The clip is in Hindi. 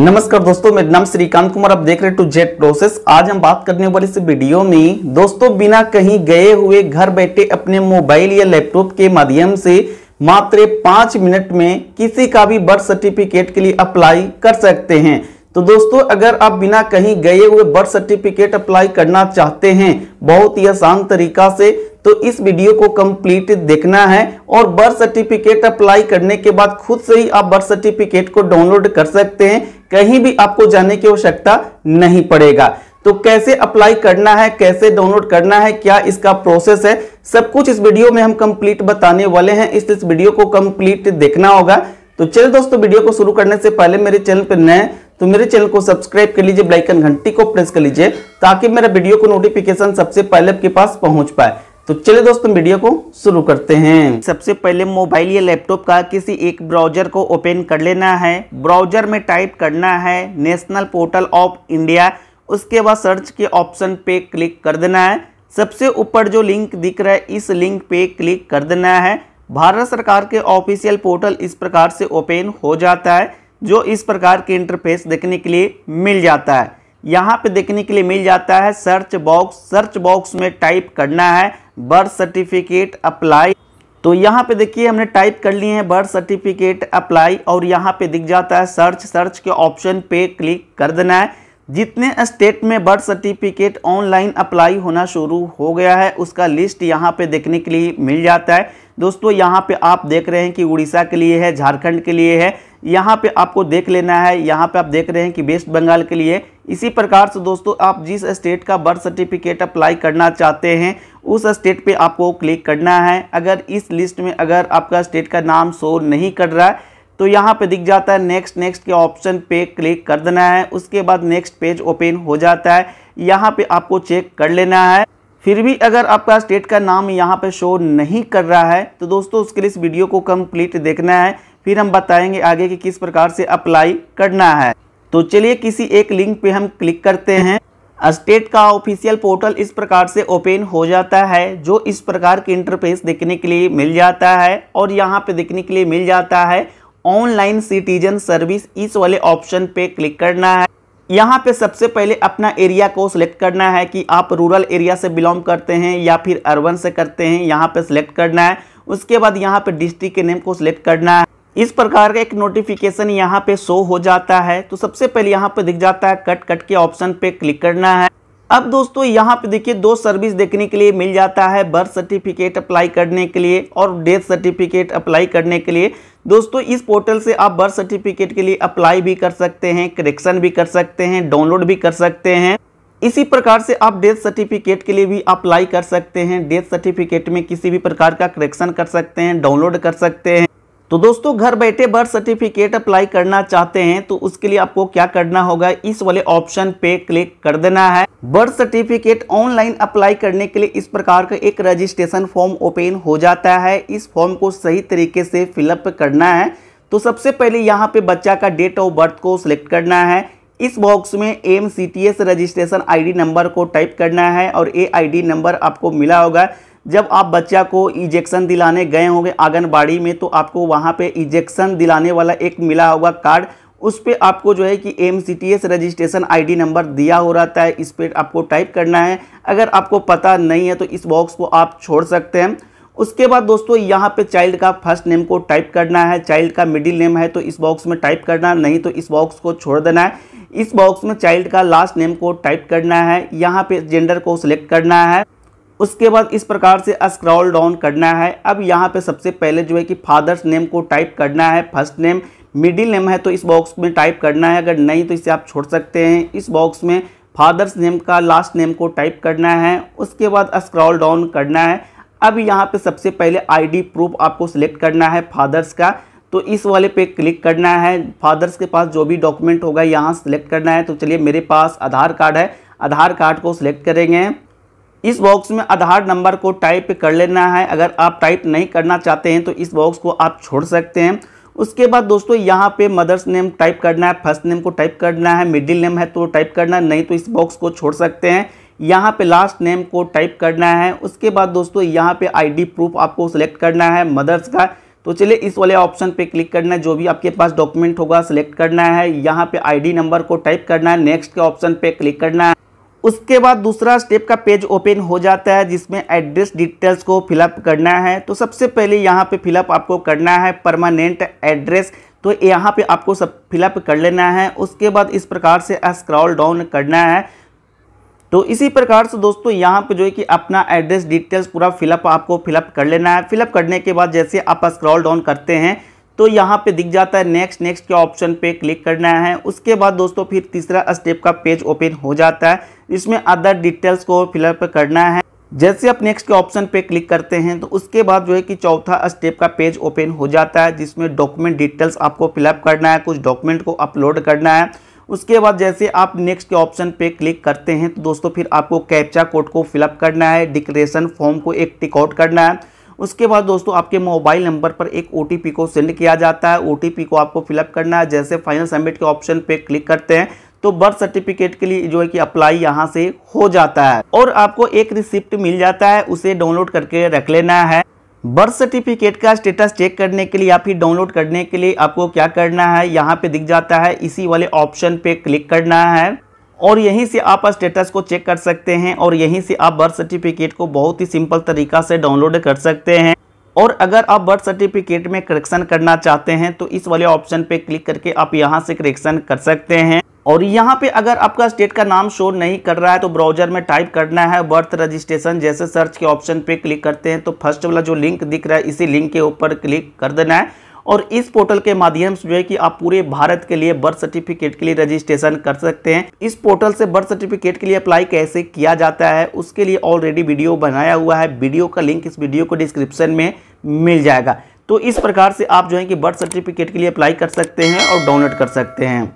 नमस्कार दोस्तों मेरा नाम श्रीकांत कुमार आप देख रहे टू जेट प्रोसेस आज हम बात करने वाले इस वीडियो में दोस्तों बिना कहीं गए हुए घर बैठे अपने मोबाइल या लैपटॉप के माध्यम से मात्र पांच मिनट में किसी का भी बर्थ सर्टिफिकेट के लिए अप्लाई कर सकते हैं तो दोस्तों अगर आप बिना कहीं गए हुए बर्थ सर्टिफिकेट अप्लाई करना चाहते हैं बहुत ही आसान तरीका से तो इस वीडियो को कंप्लीट देखना है और बर्थ सर्टिफिकेट अप्लाई करने के बाद खुद से ही आप बर्थ सर्टिफिकेट को डाउनलोड कर सकते हैं कहीं भी आपको जाने की आवश्यकता नहीं पड़ेगा तो कैसे अप्लाई करना है कैसे डाउनलोड करना है क्या इसका प्रोसेस है सब कुछ इस वीडियो में हम कंप्लीट बताने वाले हैं इस, इस वीडियो को कंप्लीट देखना होगा तो चलिए दोस्तों वीडियो को शुरू करने से पहले मेरे चैनल पर नए तो मेरे चैनल को सब्सक्राइब कर लीजिए ब्लाइकन घंटी को प्रेस कर लीजिए ताकि मेरा वीडियो को नोटिफिकेशन सबसे पहले आपके पास पहुंच पाए तो चलिए दोस्तों वीडियो को शुरू करते हैं सबसे पहले मोबाइल या लैपटॉप का किसी एक ब्राउजर को ओपन कर लेना है ब्राउजर में टाइप करना है नेशनल पोर्टल ऑफ इंडिया उसके बाद सर्च के ऑप्शन पे क्लिक कर देना है सबसे ऊपर जो लिंक दिख रहा है इस लिंक पे क्लिक कर देना है भारत सरकार के ऑफिशियल पोर्टल इस प्रकार से ओपन हो जाता है जो इस प्रकार के इंटरफेस देखने के लिए मिल जाता है यहाँ पे देखने के लिए मिल जाता है सर्च बॉक्स सर्च बॉक्स में टाइप करना है बर्थ सर्टिफिकेट अप्लाई तो यहाँ पे देखिए हमने टाइप कर लिए हैं बर्थ सर्टिफिकेट अप्लाई और यहाँ पे दिख जाता है सर्च सर्च के ऑप्शन पे क्लिक कर देना है जितने स्टेट में बर्थ सर्टिफिकेट ऑनलाइन अप्लाई होना शुरू हो गया है उसका लिस्ट यहाँ पे देखने के लिए मिल जाता है दोस्तों यहाँ पे आप देख रहे हैं कि उड़ीसा के लिए है झारखंड के लिए है यहाँ पे आपको देख लेना है यहाँ पे आप देख रहे हैं कि वेस्ट बंगाल के लिए इसी प्रकार से दोस्तों आप जिस स्टेट का बर्थ सर्टिफिकेट अप्लाई करना चाहते हैं उस स्टेट पे आपको क्लिक करना है अगर इस लिस्ट में अगर आपका स्टेट का नाम शो नहीं कर रहा है तो यहाँ पे दिख जाता है नेक्स्ट नेक्स्ट के ऑप्शन पे क्लिक कर देना है उसके बाद नेक्स्ट पेज ओपन हो जाता है यहाँ पर आपको चेक कर लेना है फिर भी अगर आपका स्टेट का नाम यहाँ पर शो नहीं कर रहा है तो दोस्तों उसके लिए इस वीडियो को कम्प्लीट देखना है फिर हम बताएंगे आगे कि किस प्रकार से अप्लाई करना है तो चलिए किसी एक लिंक पे हम क्लिक करते हैं स्टेट का ऑफिशियल पोर्टल इस प्रकार से ओपन हो जाता है जो इस प्रकार के इंटरफेस देखने के लिए मिल जाता है और यहाँ पे देखने के लिए मिल जाता है ऑनलाइन सिटीजन सर्विस इस वाले ऑप्शन पे क्लिक करना है यहाँ पे सबसे पहले अपना एरिया को सिलेक्ट करना है कि आप रूरल एरिया से बिलोंग करते हैं या फिर अर्बन से करते हैं यहाँ पे सिलेक्ट करना है उसके बाद यहाँ पे डिस्ट्रिक्ट के नेम को सिलेक्ट करना है इस प्रकार का एक नोटिफिकेशन यहाँ पे शो हो जाता है तो सबसे पहले यहाँ पे दिख जाता है कट कट के ऑप्शन पे क्लिक करना है अब दोस्तों यहाँ पे देखिए दो सर्विस देखने के लिए मिल जाता है बर्थ सर्टिफिकेट अप्लाई करने के लिए और डेथ सर्टिफिकेट अप्लाई करने के लिए दोस्तों इस पोर्टल से आप बर्थ सर्टिफिकेट के लिए अप्लाई भी कर सकते हैं करेक्शन भी कर सकते हैं डाउनलोड भी कर सकते हैं इसी प्रकार से आप डेथ सर्टिफिकेट के लिए भी अप्लाई कर सकते हैं डेथ सर्टिफिकेट में किसी भी प्रकार का करेक्शन कर सकते हैं डाउनलोड कर सकते हैं तो दोस्तों घर बैठे बर्थ सर्टिफिकेट अप्लाई करना चाहते हैं तो उसके लिए आपको क्या करना होगा इस वाले ऑप्शन पे क्लिक कर देना है बर्थ सर्टिफिकेट ऑनलाइन अप्लाई करने के लिए इस प्रकार का एक रजिस्ट्रेशन फॉर्म ओपन हो जाता है इस फॉर्म को सही तरीके से फिलअप करना है तो सबसे पहले यहाँ पे बच्चा का डेट ऑफ बर्थ को सिलेक्ट करना है इस बॉक्स में M C T S registration I number को टाइप करना है और ये आई नंबर आपको मिला होगा जब आप बच्चा को इजेक्शन दिलाने गए होंगे आंगनबाड़ी में तो आपको वहाँ पे इजेक्शन दिलाने वाला एक मिला होगा कार्ड उस पर आपको जो है कि M C T S registration I D number दिया हो रहा है इस पर आपको टाइप करना है अगर आपको पता नहीं है तो इस बॉक्स को आप छोड़ सकते हैं उसके बाद दोस्तों यहाँ पे चाइल्ड का फर्स्ट नेम को टाइप करना है चाइल्ड का मिडिल नेम है तो इस बॉक्स में टाइप करना नहीं तो इस बॉक्स को छोड़ देना है इस बॉक्स में चाइल्ड का लास्ट नेम को टाइप करना है यहाँ पे जेंडर को सिलेक्ट करना है उसके बाद इस प्रकार से स्क्रॉल डाउन करना है अब यहाँ पे सबसे पहले जो है कि फादर्स नेम को टाइप करना है फर्स्ट नेम मिडिल नेम है तो इस बॉक्स में टाइप करना है अगर नहीं तो इसे आप छोड़ सकते हैं इस बॉक्स में फादर्स नेम का लास्ट नेम को टाइप करना है उसके बाद स्क्रॉल डाउन करना है अब यहाँ पे सबसे पहले आईडी प्रूफ आपको सिलेक्ट करना है फादर्स का तो इस वाले पे क्लिक करना है फादर्स के पास जो भी डॉक्यूमेंट होगा यहाँ सेलेक्ट करना है तो चलिए मेरे पास आधार कार्ड है आधार कार्ड को सिलेक्ट करेंगे इस बॉक्स में आधार नंबर को टाइप कर लेना है अगर आप टाइप नहीं करना चाहते हैं तो इस बॉक्स को आप छोड़ सकते हैं उसके बाद दोस्तों यहाँ पे मदर्स नेम टाइप करना है फर्स्ट नेम को टाइप करना है मिडिल नेम है तो टाइप करना है नहीं तो इस बॉक्स को छोड़ सकते हैं यहाँ पे लास्ट नेम को टाइप करना है उसके बाद दोस्तों यहाँ पे आईडी प्रूफ आपको सिलेक्ट करना है मदर्स का तो चलिए इस वाले ऑप्शन पे क्लिक करना है जो भी आपके पास डॉक्यूमेंट होगा सिलेक्ट करना है यहाँ पे आईडी नंबर को टाइप करना है नेक्स्ट के ऑप्शन पे क्लिक करना है उसके बाद दूसरा स्टेप का पेज ओपन हो जाता है जिसमें एड्रेस डिटेल्स को फिलअप करना है तो सबसे पहले यहाँ पे फिलअप आपको करना है परमानेंट एड्रेस तो यहाँ पे आपको सब फिलअप कर लेना है उसके बाद इस प्रकार से स्क्रॉल डाउन करना है तो इसी प्रकार से दोस्तों यहाँ पे जो है कि अपना एड्रेस डिटेल्स पूरा फिलअप आपको फिलअप कर लेना है फिलअप करने के बाद जैसे आप स्क्रॉल डाउन करते हैं तो यहाँ पे दिख जाता है नेक्स्ट नेक्स्ट के ऑप्शन पे क्लिक करना है उसके बाद दोस्तों फिर तीसरा स्टेप का पेज ओपन हो जाता है इसमें अदर डिटेल्स को फिलअप करना है जैसे आप नेक्स्ट के ऑप्शन पे क्लिक करते हैं तो उसके बाद जो है कि चौथा स्टेप का पेज ओपन हो जाता है जिसमें डॉक्यूमेंट डिटेल्स आपको फिलअप करना है कुछ डॉक्यूमेंट को अपलोड करना है उसके बाद जैसे आप नेक्स्ट के ऑप्शन पे क्लिक करते हैं तो दोस्तों फिर आपको कैप्चा कोड को फिलअप करना है डिक्लेरेशन फॉर्म को एक टिकआउट करना है उसके बाद दोस्तों आपके मोबाइल नंबर पर एक ओ को सेंड किया जाता है ओ को आपको फिलअप करना है जैसे फाइनल सबमिट के ऑप्शन पर क्लिक करते हैं तो बर्थ सर्टिफिकेट के लिए जो है कि अप्लाई यहाँ से हो जाता है और आपको एक रिसिप्ट मिल जाता है उसे डाउनलोड करके रख लेना है बर्थ सर्टिफिकेट का स्टेटस चेक करने के लिए या फिर डाउनलोड करने के लिए आपको क्या करना है यहाँ पे दिख जाता है इसी वाले ऑप्शन पे क्लिक करना है और यहीं से आप स्टेटस को चेक कर सकते हैं और यहीं से आप बर्थ सर्टिफिकेट को बहुत ही सिंपल तरीका से डाउनलोड कर सकते हैं और अगर आप बर्थ सर्टिफिकेट में करेक्शन करना चाहते हैं तो इस वाले ऑप्शन पे क्लिक करके आप यहाँ से करेक्शन कर सकते हैं और यहाँ पे अगर आपका स्टेट का नाम शो नहीं कर रहा है तो ब्राउजर में टाइप करना है बर्थ रजिस्ट्रेशन जैसे सर्च के ऑप्शन पे क्लिक करते हैं तो फर्स्ट वाला जो लिंक दिख रहा है इसी लिंक के ऊपर क्लिक कर देना है और इस पोर्टल के माध्यम से जो है कि आप पूरे भारत के लिए बर्थ सर्टिफिकेट के लिए रजिस्ट्रेशन कर सकते हैं इस पोर्टल से बर्थ सर्टिफिकेट के लिए अप्लाई कैसे किया जाता है उसके लिए ऑलरेडी वीडियो बनाया हुआ है वीडियो का लिंक इस वीडियो को डिस्क्रिप्शन में मिल जाएगा तो इस प्रकार से आप जो है कि बर्थ सर्टिफिकेट के लिए अप्लाई कर सकते हैं और डाउनलोड कर सकते हैं